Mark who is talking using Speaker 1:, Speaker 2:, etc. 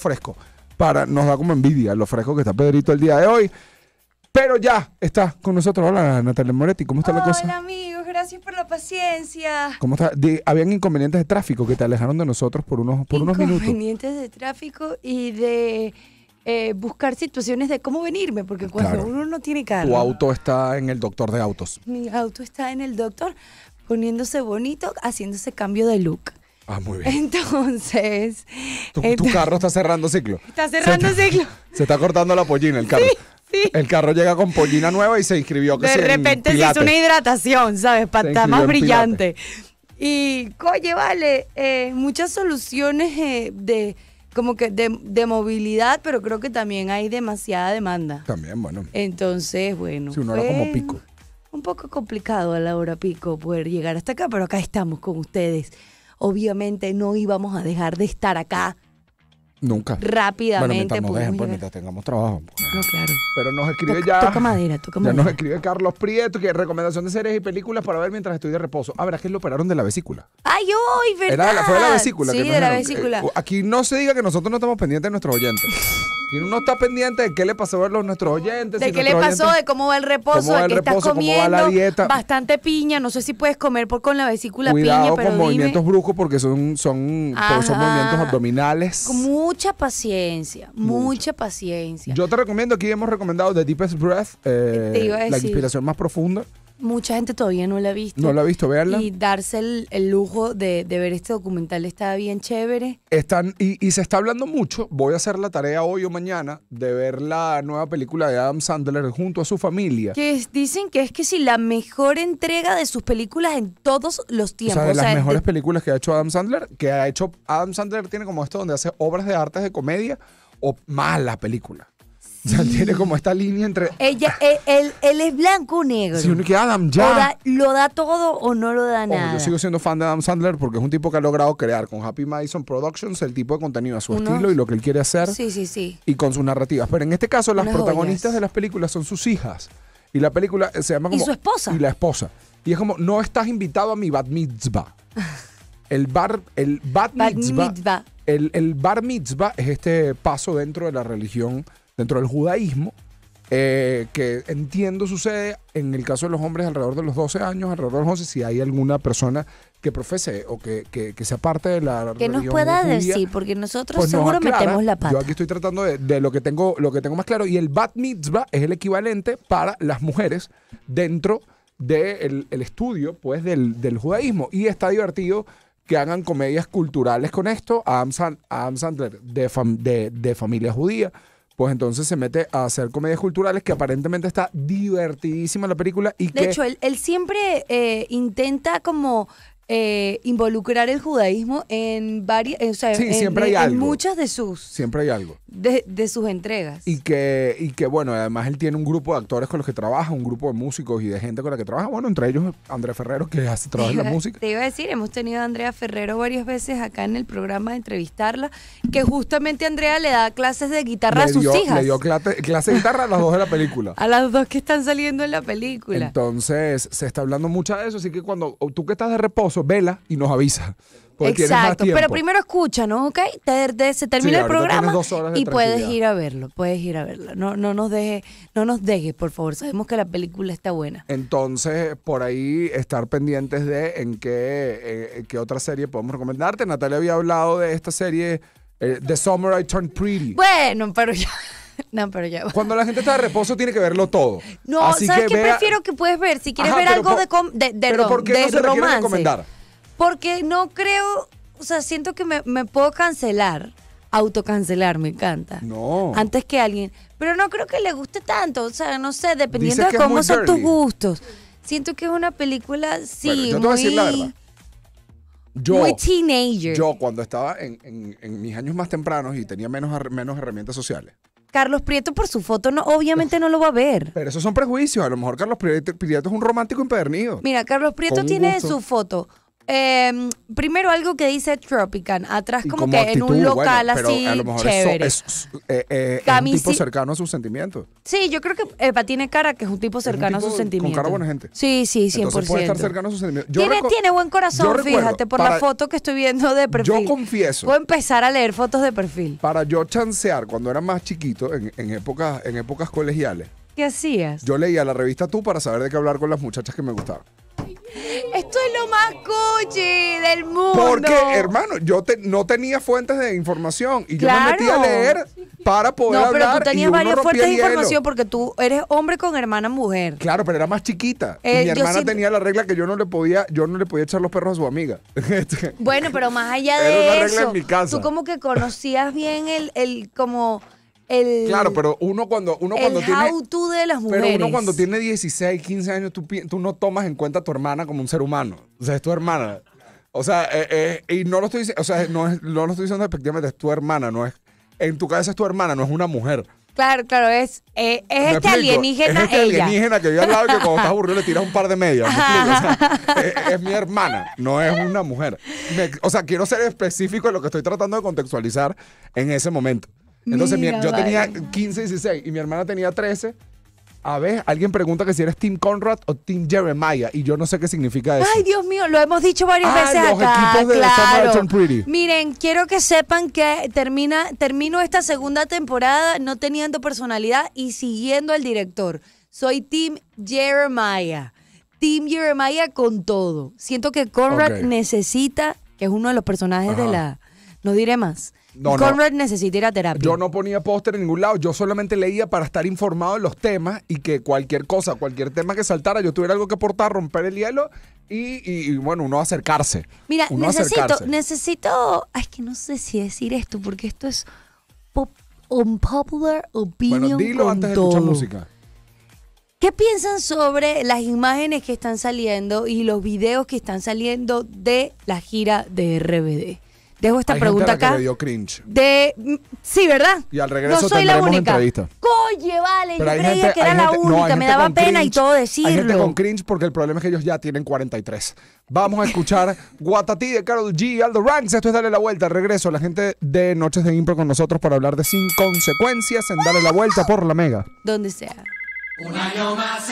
Speaker 1: fresco. Para, nos da como envidia lo fresco que está Pedrito el día de hoy. Pero ya está con nosotros. Hola, Natalia Moretti. ¿Cómo está la cosa? Hola,
Speaker 2: amigos. Gracias por la paciencia.
Speaker 1: ¿Cómo está? habían inconvenientes de tráfico que te alejaron de nosotros por unos, por unos minutos.
Speaker 2: Inconvenientes de tráfico y de eh, buscar situaciones de cómo venirme, porque cuando uno no tiene carro. Tu auto
Speaker 1: está en el doctor de autos.
Speaker 2: Mi auto está en el doctor poniéndose bonito, haciéndose cambio de look. Ah, muy bien. Entonces.
Speaker 1: Eh, tu, carro está cerrando ciclo. Está cerrando ciclo. se está cortando la pollina el carro. Sí, El carro llega con pollina nueva y se inscribió. Que de repente se hizo una
Speaker 2: hidratación, ¿sabes? Para
Speaker 1: estar más brillante.
Speaker 2: Y, coye, vale, eh, muchas soluciones eh, de como que de, movilidad, pero creo que también hay demasiada demanda. También, bueno. Entonces, bueno. Si uno era como pico. Un poco complicado a la hora pico poder llegar hasta acá, pero acá estamos con ustedes obviamente no íbamos a dejar de estar acá.
Speaker 1: Nunca. Rápidamente. Bueno, mientras dejen, pues, tengamos trabajo. Pues. No, claro. Pero nos escribe ya. Toca madera, toca madera. Ya nos escribe Carlos Prieto, que recomendación de series y películas para ver mientras estoy de reposo. Ah, verás que lo operaron de la vesícula.
Speaker 2: ¡Ay, hoy, verdad! fue de la vesícula. Sí, de la vesícula. Eh,
Speaker 1: aquí no se diga que nosotros no estamos pendientes de nuestros oyentes. Y uno está pendiente de qué le pasó a los nuestros oyentes. De qué le pasó, de
Speaker 2: cómo va el reposo, de qué estás comiendo. Bastante piña, no sé si puedes comer por con la vesícula piña, pero con dime. movimientos
Speaker 1: bruscos porque son, son, pues, son movimientos abdominales. Con
Speaker 2: mucha paciencia, mucha. paciencia.
Speaker 1: Yo te recomiendo, aquí hemos recomendado The Deepest Breath, eh, la inspiración más profunda
Speaker 2: mucha gente todavía no la ha visto. No la ha
Speaker 1: visto, veanla. Y
Speaker 2: darse el, lujo de, ver este documental está bien chévere.
Speaker 1: Están, y, se está hablando mucho, voy a hacer la tarea hoy o mañana, de ver la nueva película de Adam Sandler junto a su familia.
Speaker 2: Que dicen que es que si la mejor entrega de sus películas en todos los tiempos. O sea, de las este mejores
Speaker 1: películas que ha hecho Adam Sandler, que ha hecho Adam Sandler tiene como esto donde hace obras de artes de comedia o malas película tiene como esta línea entre.
Speaker 2: Ella, eh, él, él, es blanco o negro. Si que
Speaker 1: Adam ya.
Speaker 2: ¿Lo da todo o no lo da nada? yo sigo
Speaker 1: siendo fan de Adam Sandler porque es un tipo que ha logrado crear con Happy Madison Productions el tipo de contenido a su estilo y lo que él quiere hacer. Sí, sí, sí. Y con sus narrativas. Pero en este caso, las protagonistas de las películas son sus hijas. Y la película eh, se llama como. Y su esposa. Y la esposa. Y es como, no estás invitado a mi bat mitzvah. El bar. El bat mitzvah. El, el bar mitzvah es este paso dentro de la religión dentro del judaísmo, eh, que entiendo sucede en el caso de los hombres alrededor de los 12 años, alrededor de los 11, si hay alguna persona que profese o que, que, sea parte de la que nos pueda decir
Speaker 2: porque nosotros pues seguro metemos la pata yo aquí
Speaker 1: estoy tratando de, de, lo que tengo lo que tengo más claro y el bat mitzvah es el equivalente para las mujeres dentro del el estudio pues del, del, judaísmo y está divertido que hagan comedias culturales con esto A Sandler de, de, de familia judía pues entonces se mete a hacer comedias culturales que aparentemente está divertidísima la película y de hecho, él,
Speaker 2: siempre eh, intenta como eh, involucrar el judaísmo en varias, eh, en, siempre hay en muchas de sus
Speaker 1: siempre hay algo
Speaker 2: de, sus entregas
Speaker 1: y que y que bueno además él tiene un grupo de actores con los que trabaja un grupo de músicos y de gente con la que trabaja bueno entre ellos Andrea Ferrero que hace en la música
Speaker 2: te iba a decir hemos tenido a Andrea Ferrero varias veces acá en el programa de entrevistarla que justamente Andrea le da clases de guitarra a sus hijas le dio
Speaker 1: clase, de guitarra a las dos de la película
Speaker 2: a las dos que están saliendo en la película
Speaker 1: entonces se está hablando mucho de eso así que cuando tú que estás de reposo vela y nos avisa. Exacto, pero primero
Speaker 2: ¿no? ¿ok? se termina el programa y puedes ir a verlo, puedes ir a verlo. No, no nos dejes, no nos dejes, por favor. Sabemos que la película está buena.
Speaker 1: Entonces, por ahí estar pendientes de en qué, eh, qué otra serie podemos recomendarte. Natalia había hablado de esta serie eh, The Summer I Turned Pretty.
Speaker 2: Bueno, pero ya. No, pero ya.
Speaker 1: Cuando la gente está de reposo tiene que verlo todo. No, ¿sabes qué prefiero
Speaker 2: que puedes ver? Si quieres ver algo de, de, ¿por qué no se Porque no creo, o sea, siento que me, puedo cancelar, autocancelar, me encanta. No. Antes que alguien. Pero no creo que le guste tanto, o sea, no sé, dependiendo de cómo son tus gustos. Siento que es una película, sí, yo muy... decir Yo,
Speaker 1: cuando estaba en, mis años más tempranos y tenía menos, menos herramientas sociales, Carlos Prieto por su foto no, obviamente no lo va a ver. Pero esos son prejuicios. A lo mejor Carlos Prieto, es un romántico empedernido.
Speaker 2: Mira, Carlos Prieto tiene su foto Em, primero algo que dice Tropican, atrás como, que en un local así chévere.
Speaker 1: Es, un tipo cercano a sus sentimientos.
Speaker 2: Sí, yo creo que tiene cara que es un tipo cercano a sus sentimientos. Con cara buena gente. Sí, sí, 100%.
Speaker 1: tiene, buen corazón, fíjate, por la foto
Speaker 2: que estoy viendo de perfil.
Speaker 1: Yo confieso. Voy a empezar a leer fotos de perfil. Para yo chancear cuando era más chiquito, en, en épocas, en épocas colegiales.
Speaker 2: ¿Qué hacías?
Speaker 1: Yo leía la revista Tú para saber de qué hablar con las muchachas que me gustaban
Speaker 2: del mundo. Porque,
Speaker 1: hermano, yo no tenía fuentes de información y yo me metí a leer para poder no, pero Tú tenías varias fuentes de información
Speaker 2: porque tú eres hombre con hermana mujer.
Speaker 1: Claro, pero era más chiquita. Eh, mi hermana tenía la regla que yo no le podía, yo no le podía echar los perros a su amiga.
Speaker 2: bueno, pero más allá de eso, tú como que conocías bien el, el como Claro,
Speaker 1: pero uno cuando. Uno cuando tiene,
Speaker 2: de las mujeres. Pero uno cuando tiene
Speaker 1: 16, 15 años, tú, no tomas en cuenta a tu hermana como un ser humano. O sea, es tu hermana. O sea, eh, eh, y no lo estoy diciendo, o sea, no, lo estoy diciendo efectivamente, es tu hermana, no es. En tu cabeza es tu hermana, no es una mujer.
Speaker 2: Claro, claro, es, eh, es este alienígena. Es este alienígena que vive al lado y que cuando estás
Speaker 1: aburrido le tiras un par de medias. es, mi hermana, no es una mujer. o sea, quiero ser específico en lo que estoy tratando de contextualizar en ese momento. Entonces yo tenía 15, 16 y mi hermana tenía 13. A ver, alguien pregunta que si eres Team Conrad o Team Jeremiah y yo no sé qué significa eso. Ay, Dios mío, lo hemos dicho varias ah, veces los Equipos de
Speaker 2: Miren, quiero que sepan que termina, termino esta segunda temporada no teniendo personalidad y siguiendo al director. Soy Team Jeremiah. Team Jeremiah con todo. Siento que Conrad necesita, que es uno de los personajes de la. No diré más no, Conrad no. terapia. Yo
Speaker 1: no ponía póster en ningún lado, yo solamente leía para estar informado de los temas y que cualquier cosa, cualquier tema que saltara, yo tuviera algo que aportar, romper el hielo y, bueno, uno acercarse. Mira, necesito,
Speaker 2: necesito, ay, que no sé si decir esto porque esto es un popular opinion. Bueno, dilo antes de escuchar música. ¿Qué piensan sobre las imágenes que están saliendo y los videos que están saliendo de la gira de
Speaker 1: RBD?
Speaker 2: Dejo esta pregunta acá. cringe. De mm, sí, ¿verdad?
Speaker 1: Y al regreso no soy la única. Entrevista.
Speaker 2: Oye, vale, yo creía que era la única, me daba pena y todo decirlo. Hay con
Speaker 1: cringe porque el problema es que ellos ya tienen 43. Vamos a escuchar Guatatí de Carol G y Aldo Ranks. Esto es darle la Vuelta. Al Regreso la gente de Noches de Impro con nosotros para hablar de sin consecuencias en darle la Vuelta por la Mega.
Speaker 2: Donde sea. Un más.